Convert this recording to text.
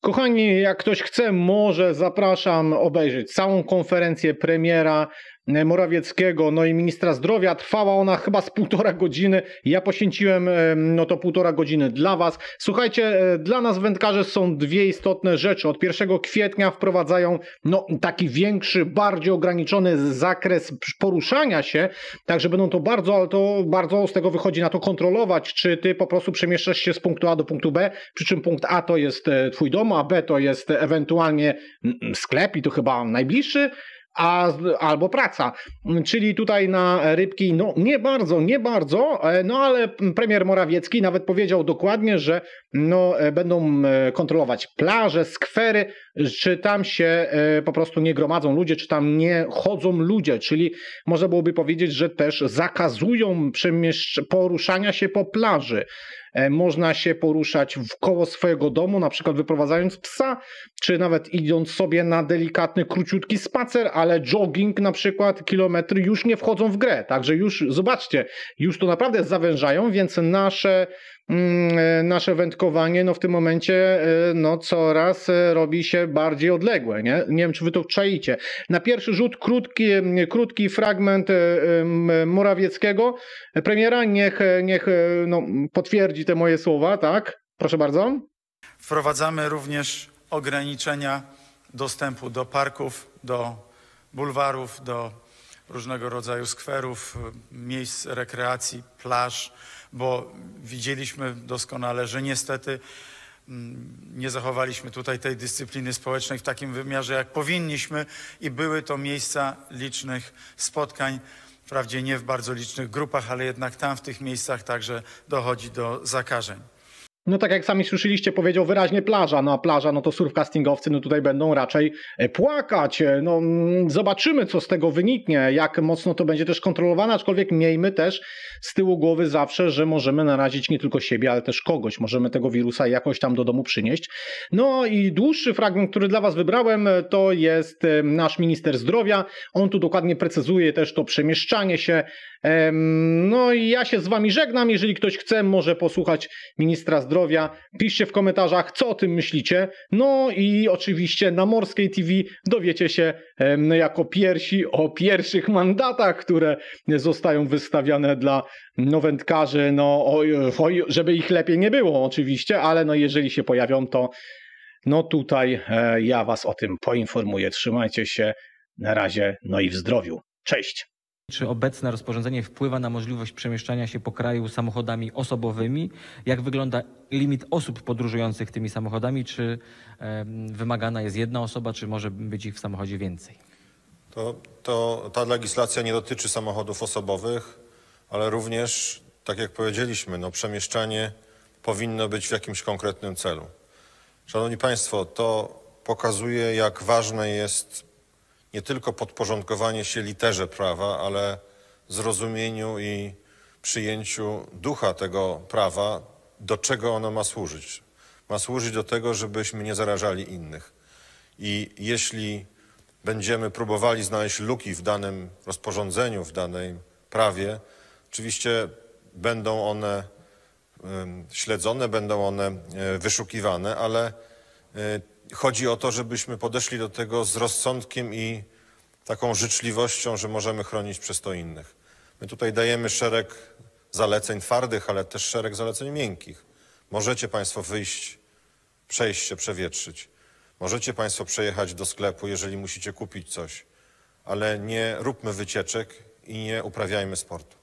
Kochani, jak ktoś chce, może zapraszam obejrzeć całą konferencję premiera. Morawieckiego, no i ministra zdrowia. Trwała ona chyba z półtora godziny. Ja poświęciłem no to półtora godziny dla Was. Słuchajcie, e, dla nas wędkarzy są dwie istotne rzeczy. Od 1 kwietnia wprowadzają no, taki większy, bardziej ograniczony zakres poruszania się, także będą to bardzo, ale to bardzo z tego wychodzi na to kontrolować, czy Ty po prostu przemieszczasz się z punktu A do punktu B, przy czym punkt A to jest e, Twój dom, a B to jest ewentualnie mm, sklep i to chyba najbliższy, a, albo praca. Czyli tutaj na rybki, no nie bardzo, nie bardzo, e, no ale premier Morawiecki nawet powiedział dokładnie, że no, e, będą e, kontrolować plaże, skwery, czy tam się po prostu nie gromadzą ludzie, czy tam nie chodzą ludzie, czyli można byłoby powiedzieć, że też zakazują poruszania się po plaży. Można się poruszać koło swojego domu, na przykład wyprowadzając psa, czy nawet idąc sobie na delikatny, króciutki spacer, ale jogging na przykład, kilometry już nie wchodzą w grę. Także już zobaczcie, już to naprawdę zawężają, więc nasze mm, nasze wędkowanie no w tym momencie y, no coraz y, robi się bardziej odległe. Nie, nie wiem, czy wy to czaicie. Na pierwszy rzut krótki, y, krótki fragment Morawieckiego. Premiera niech, niech no, potwierdzi te moje słowa, tak? Proszę bardzo. Wprowadzamy również ograniczenia dostępu do parków, do bulwarów, do różnego rodzaju skwerów, miejsc rekreacji, plaż, bo widzieliśmy doskonale, że niestety mm, nie zachowaliśmy tutaj tej dyscypliny społecznej w takim wymiarze, jak powinniśmy, i były to miejsca licznych spotkań. Wprawdzie nie w bardzo licznych grupach, ale jednak tam, w tych miejscach, także dochodzi do zakażeń. No tak jak sami słyszeliście, powiedział wyraźnie plaża, no a plaża, no to surfcastingowcy, no tutaj będą raczej e, płakać. E, no mm, zobaczymy, co z tego wyniknie, jak mocno to będzie też kontrolowane, aczkolwiek miejmy też z tyłu głowy zawsze, że możemy narazić nie tylko siebie, ale też kogoś. Możemy tego wirusa jakoś tam do domu przynieść. No i dłuższy fragment, który dla Was wybrałem, e, to jest nasz minister zdrowia. On tu dokładnie precyzuje też to przemieszczanie się, no i ja się z Wami żegnam. Jeżeli ktoś chce, może posłuchać ministra zdrowia. Piszcie w komentarzach, co o tym myślicie. No i oczywiście na Morskiej TV dowiecie się jako pierwsi o pierwszych mandatach, które zostają wystawiane dla nowędkarzy. No, żeby ich lepiej nie było, oczywiście, ale no jeżeli się pojawią, to no tutaj e, ja Was o tym poinformuję. Trzymajcie się. Na razie, no i w zdrowiu. Cześć! Czy obecne rozporządzenie wpływa na możliwość przemieszczania się po kraju samochodami osobowymi? Jak wygląda limit osób podróżujących tymi samochodami? Czy wymagana jest jedna osoba, czy może być ich w samochodzie więcej? To, to ta legislacja nie dotyczy samochodów osobowych, ale również, tak jak powiedzieliśmy, no, przemieszczanie powinno być w jakimś konkretnym celu. Szanowni Państwo, to pokazuje, jak ważne jest nie tylko podporządkowanie się literze prawa, ale zrozumieniu i przyjęciu ducha tego prawa, do czego ono ma służyć. Ma służyć do tego, żebyśmy nie zarażali innych. I jeśli będziemy próbowali znaleźć luki w danym rozporządzeniu, w danej prawie, oczywiście będą one śledzone, będą one e, wyszukiwane, ale e, chodzi o to, żebyśmy podeszli do tego z rozsądkiem i taką życzliwością, że możemy chronić przez to innych. My tutaj dajemy szereg zaleceń twardych, ale też szereg zaleceń miękkich. Możecie Państwo wyjść, przejść się, przewietrzyć. Możecie Państwo przejechać do sklepu, jeżeli musicie kupić coś, ale nie róbmy wycieczek i nie uprawiajmy sportu.